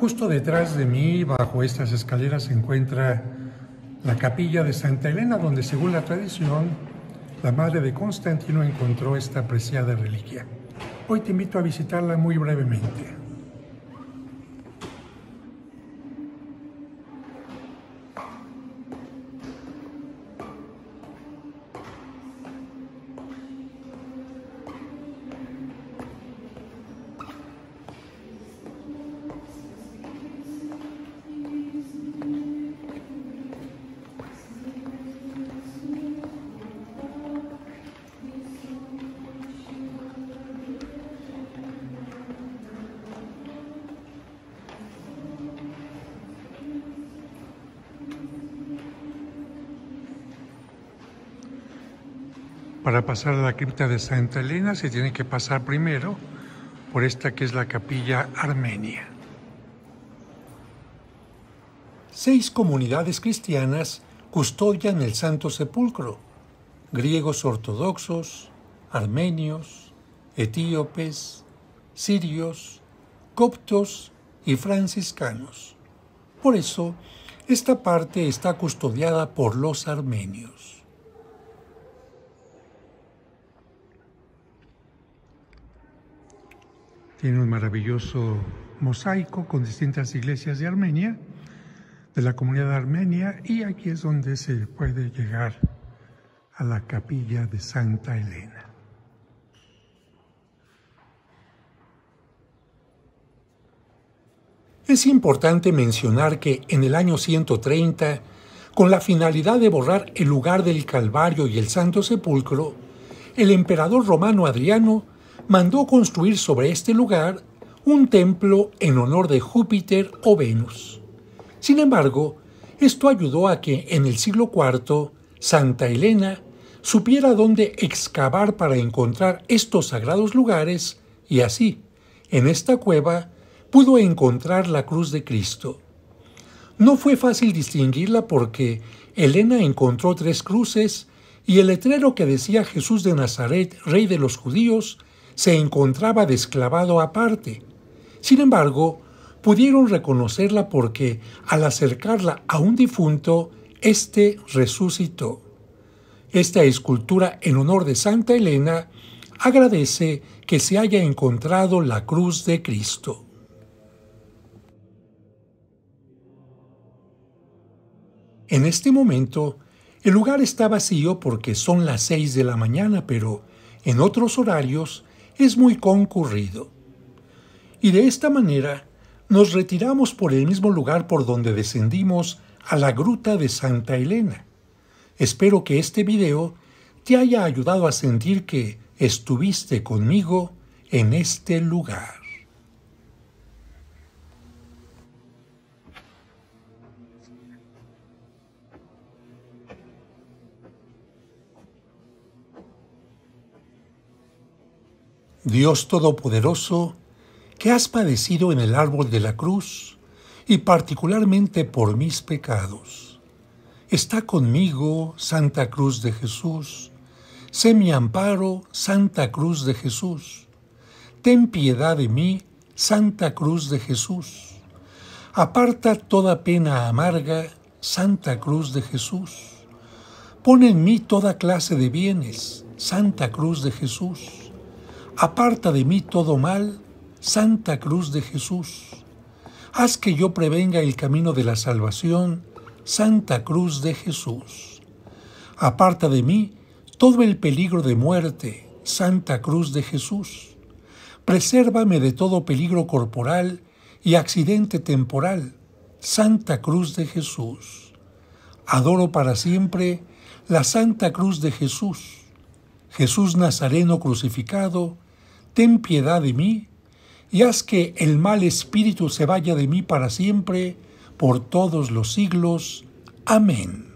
Justo detrás de mí, bajo estas escaleras, se encuentra la capilla de Santa Elena, donde según la tradición, la madre de Constantino encontró esta preciada reliquia. Hoy te invito a visitarla muy brevemente. Para pasar a la cripta de Santa Elena se tiene que pasar primero por esta que es la capilla armenia. Seis comunidades cristianas custodian el Santo Sepulcro, griegos ortodoxos, armenios, etíopes, sirios, coptos y franciscanos. Por eso, esta parte está custodiada por los armenios. Tiene un maravilloso mosaico con distintas iglesias de Armenia, de la comunidad de armenia, y aquí es donde se puede llegar a la capilla de Santa Elena. Es importante mencionar que en el año 130, con la finalidad de borrar el lugar del Calvario y el Santo Sepulcro, el emperador romano Adriano mandó construir sobre este lugar un templo en honor de Júpiter o Venus. Sin embargo, esto ayudó a que en el siglo IV Santa Elena supiera dónde excavar para encontrar estos sagrados lugares y así, en esta cueva, pudo encontrar la cruz de Cristo. No fue fácil distinguirla porque Elena encontró tres cruces y el letrero que decía Jesús de Nazaret, rey de los judíos, se encontraba desclavado aparte. Sin embargo, pudieron reconocerla porque, al acercarla a un difunto, éste resucitó. Esta escultura en honor de Santa Elena agradece que se haya encontrado la cruz de Cristo. En este momento, el lugar está vacío porque son las seis de la mañana, pero en otros horarios es muy concurrido. Y de esta manera nos retiramos por el mismo lugar por donde descendimos a la gruta de Santa Elena. Espero que este video te haya ayudado a sentir que estuviste conmigo en este lugar. Dios Todopoderoso, que has padecido en el árbol de la cruz y particularmente por mis pecados. Está conmigo, Santa Cruz de Jesús. Sé mi amparo, Santa Cruz de Jesús. Ten piedad de mí, Santa Cruz de Jesús. Aparta toda pena amarga, Santa Cruz de Jesús. Pon en mí toda clase de bienes, Santa Cruz de Jesús Aparta de mí todo mal, Santa Cruz de Jesús. Haz que yo prevenga el camino de la salvación, Santa Cruz de Jesús. Aparta de mí todo el peligro de muerte, Santa Cruz de Jesús. Presérvame de todo peligro corporal y accidente temporal, Santa Cruz de Jesús. Adoro para siempre la Santa Cruz de Jesús, Jesús Nazareno crucificado, ten piedad de mí, y haz que el mal espíritu se vaya de mí para siempre, por todos los siglos. Amén.